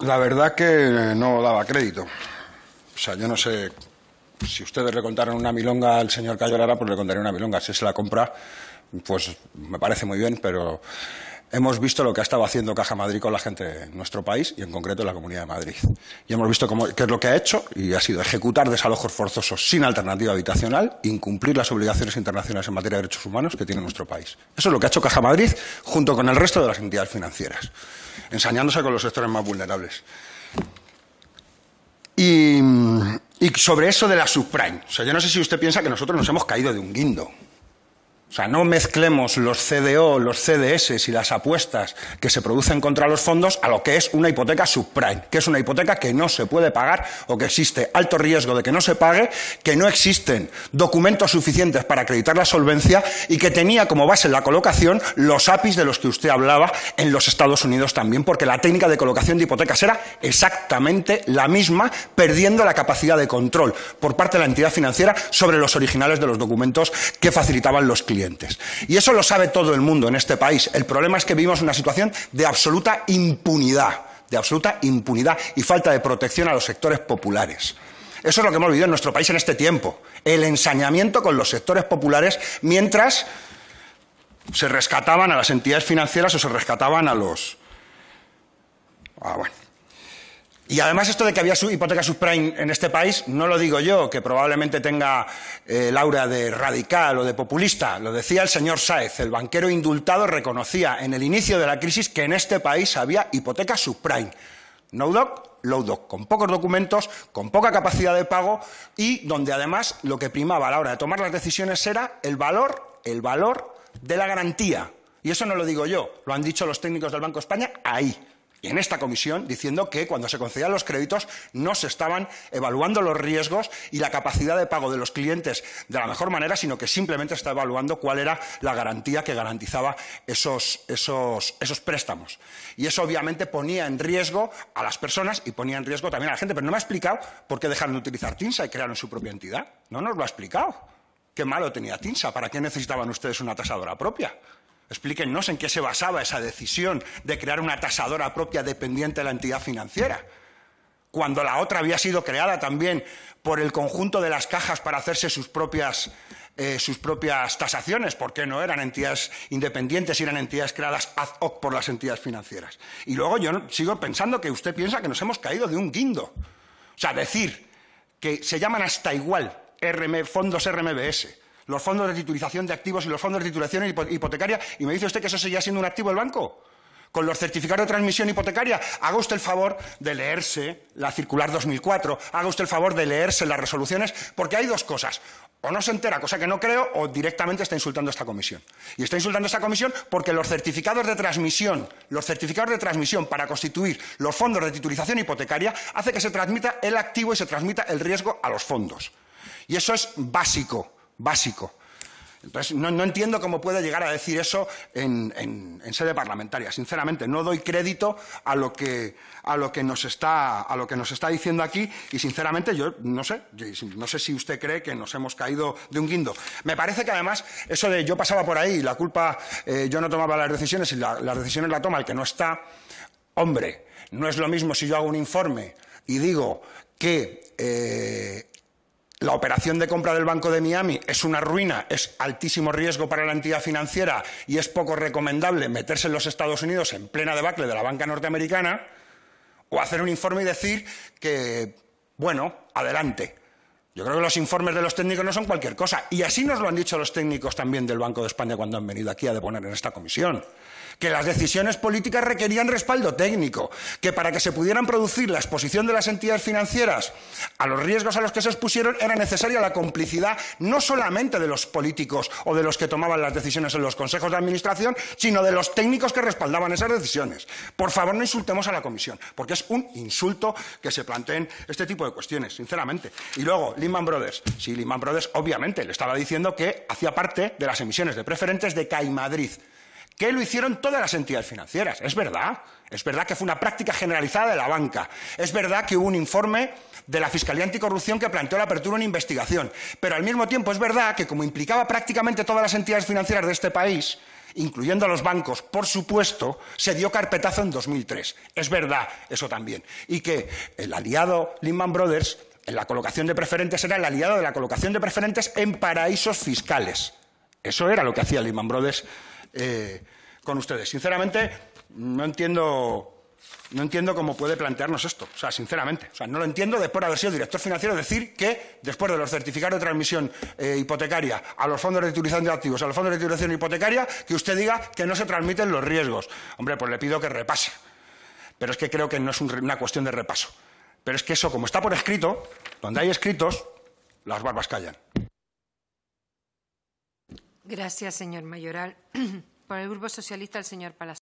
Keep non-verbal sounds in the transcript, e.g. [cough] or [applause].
La verdad que no daba crédito. O sea, yo no sé. Si ustedes le contaron una milonga al señor Cayo Lara, pues le contaré una milonga. Si es la compra, pues me parece muy bien, pero hemos visto lo que ha estado haciendo Caja Madrid con la gente de nuestro país y en concreto en la Comunidad de Madrid. Y hemos visto qué es lo que ha hecho y ha sido ejecutar desalojos forzosos sin alternativa habitacional, incumplir las obligaciones internacionales en materia de derechos humanos que tiene nuestro país. Eso es lo que ha hecho Caja Madrid junto con el resto de las entidades financieras, ensañándose con los sectores más vulnerables. Y, y sobre eso de la subprime. O sea, yo no sé si usted piensa que nosotros nos hemos caído de un guindo. O sea, no mezclemos los CDO, los CDS y las apuestas que se producen contra los fondos a lo que es una hipoteca subprime, que es una hipoteca que no se puede pagar o que existe alto riesgo de que no se pague, que no existen documentos suficientes para acreditar la solvencia y que tenía como base la colocación los APIs de los que usted hablaba en los Estados Unidos también, porque la técnica de colocación de hipotecas era exactamente la misma, perdiendo la capacidad de control por parte de la entidad financiera sobre los originales de los documentos que facilitaban los clientes. Y eso lo sabe todo el mundo en este país. El problema es que vivimos una situación de absoluta impunidad, de absoluta impunidad y falta de protección a los sectores populares. Eso es lo que hemos vivido en nuestro país en este tiempo, el ensañamiento con los sectores populares mientras se rescataban a las entidades financieras o se rescataban a los... Ah, bueno. Y además esto de que había hipoteca subprime en este país, no lo digo yo, que probablemente tenga eh, aura de radical o de populista, lo decía el señor Sáez, el banquero indultado reconocía en el inicio de la crisis que en este país había hipotecas subprime. No doc, low doc, con pocos documentos, con poca capacidad de pago y donde además lo que primaba a la hora de tomar las decisiones era el valor, el valor de la garantía. Y eso no lo digo yo, lo han dicho los técnicos del Banco de España ahí, y en esta comisión diciendo que cuando se concedían los créditos no se estaban evaluando los riesgos y la capacidad de pago de los clientes de la mejor manera, sino que simplemente se estaba evaluando cuál era la garantía que garantizaba esos, esos préstamos. Y eso obviamente ponía en riesgo a las personas y ponía en riesgo también a la gente. Pero no me ha explicado por qué dejaron de utilizar TINSA y crearon su propia entidad. No nos lo ha explicado. Qué malo tenía TINSA. ¿Para qué necesitaban ustedes una tasadora propia? Explíquenos en qué se basaba esa decisión de crear una tasadora propia dependiente de la entidad financiera, cuando la otra había sido creada también por el conjunto de las cajas para hacerse sus propias, eh, sus propias tasaciones, porque no eran entidades independientes, eran entidades creadas ad hoc por las entidades financieras. Y luego yo sigo pensando que usted piensa que nos hemos caído de un guindo. O sea, decir que se llaman hasta igual RM, fondos RMBS, los fondos de titulización de activos y los fondos de titulación hipotecaria, y me dice usted que eso sigue siendo un activo del banco. Con los certificados de transmisión hipotecaria, haga usted el favor de leerse la circular 2004, haga usted el favor de leerse las resoluciones, porque hay dos cosas. O no se entera, cosa que no creo, o directamente está insultando a esta comisión. Y está insultando a esta comisión porque los certificados de transmisión, los certificados de transmisión para constituir los fondos de titulización hipotecaria, hace que se transmita el activo y se transmita el riesgo a los fondos. Y eso es básico básico. Entonces, no, entiendo cómo puede llegar a decir eso en, sede parlamentaria. Sinceramente, no doy crédito a lo, que, a, lo que nos está, a lo que nos está diciendo aquí y, sinceramente, yo no sé, no sé si usted cree que nos hemos caído de un guindo. Me parece que, además, eso de yo pasaba por ahí y la culpa eh, yo no tomaba las decisiones y las decisiones la toma el que no está, hombre, no es lo mismo si yo hago un informe y digo que... Eh, la operación de compra del Banco de Miami es una ruina, es altísimo riesgo para la entidad financiera y es poco recomendable meterse en los Estados Unidos en plena debacle de la banca norteamericana, o hacer un informe y decir que, bueno, adelante. Yo creo que los informes de los técnicos no son cualquier cosa. Y así nos lo han dicho los técnicos también del Banco de España cuando han venido aquí a deponer en esta comisión. Que las decisiones políticas requerían respaldo técnico. Que para que se pudieran producir la exposición de las entidades financieras a los riesgos a los que se expusieron era necesaria la complicidad no solamente de los políticos o de los que tomaban las decisiones en los consejos de administración, sino de los técnicos que respaldaban esas decisiones. Por favor, no insultemos a la comisión, porque es un insulto que se planteen este tipo de cuestiones, sinceramente. Y luego, Lehman Brothers. Sí, Lehman Brothers obviamente le estaba diciendo que hacía parte de las emisiones de preferentes de Madrid, Que lo hicieron todas las entidades financieras. Es verdad. Es verdad que fue una práctica generalizada de la banca. Es verdad que hubo un informe de la Fiscalía Anticorrupción que planteó la apertura de una investigación. Pero al mismo tiempo es verdad que, como implicaba prácticamente todas las entidades financieras de este país, incluyendo a los bancos, por supuesto, se dio carpetazo en 2003. Es verdad eso también. Y que el aliado Lehman Brothers la colocación de preferentes era el aliado de la colocación de preferentes en paraísos fiscales. Eso era lo que hacía Lehman Brothers eh, con ustedes. Sinceramente, no entiendo no entiendo cómo puede plantearnos esto. O sea, sinceramente. O sea, no lo entiendo después de haber sido director financiero decir que después de los certificados de transmisión eh, hipotecaria a los fondos de utilización de activos, a los fondos de titulización hipotecaria, que usted diga que no se transmiten los riesgos. Hombre, pues le pido que repase. Pero es que creo que no es una cuestión de repaso. Pero es que eso, como está por escrito, donde hay escritos, las barbas callan. Gracias, señor Mayoral. [clears throat] Por el Grupo Socialista, el señor Palacio.